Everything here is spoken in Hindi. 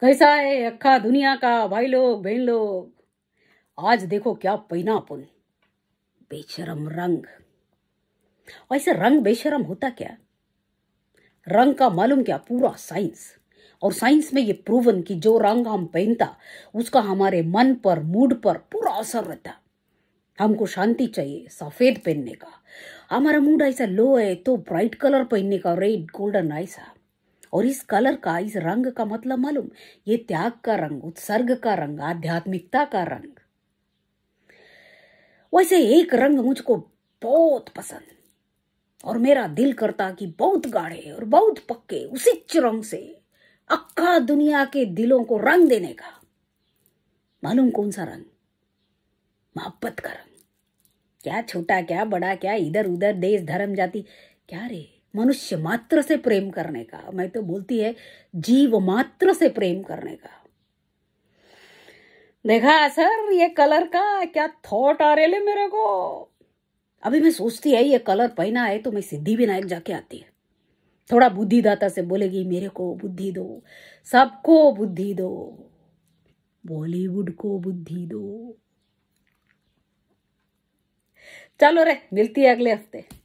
कैसा है अखा दुनिया का भाई लोग बहन लोग आज देखो क्या पैनापुन बेशरम रंग ऐसे रंग बेशरम होता क्या रंग का मालूम क्या पूरा साइंस और साइंस में ये प्रूवन कि जो रंग हम पहनता उसका हमारे मन पर मूड पर पूरा असर रहता हमको शांति चाहिए सफेद पहनने का हमारा मूड ऐसा लो है तो ब्राइट कलर पहनने का रेड गोल्डन ऐसा और इस कलर का इस रंग का मतलब मालूम ये त्याग का रंग उत्सर्ग का रंग आध्यात्मिकता का रंग वैसे एक रंग मुझको बहुत पसंद और मेरा दिल करता कि बहुत गाढ़े और बहुत पक्के उसी रंग से अक्का दुनिया के दिलों को रंग देने का मालूम कौन सा रंग मोहब्बत का रंग क्या छोटा क्या बड़ा क्या इधर उधर देश धर्म जाति क्या रे मनुष्य मात्र से प्रेम करने का मैं तो बोलती है जीव मात्र से प्रेम करने का देखा सर ये कलर का क्या थॉट आ रहे मेरे को अभी मैं सोचती है ये कलर पहना है तो मैं सिद्धि विनायक जाके आती है थोड़ा बुद्धिदाता से बोलेगी मेरे को बुद्धि दो सबको बुद्धि दो बॉलीवुड को बुद्धि दो चलो रे मिलती है अगले हफ्ते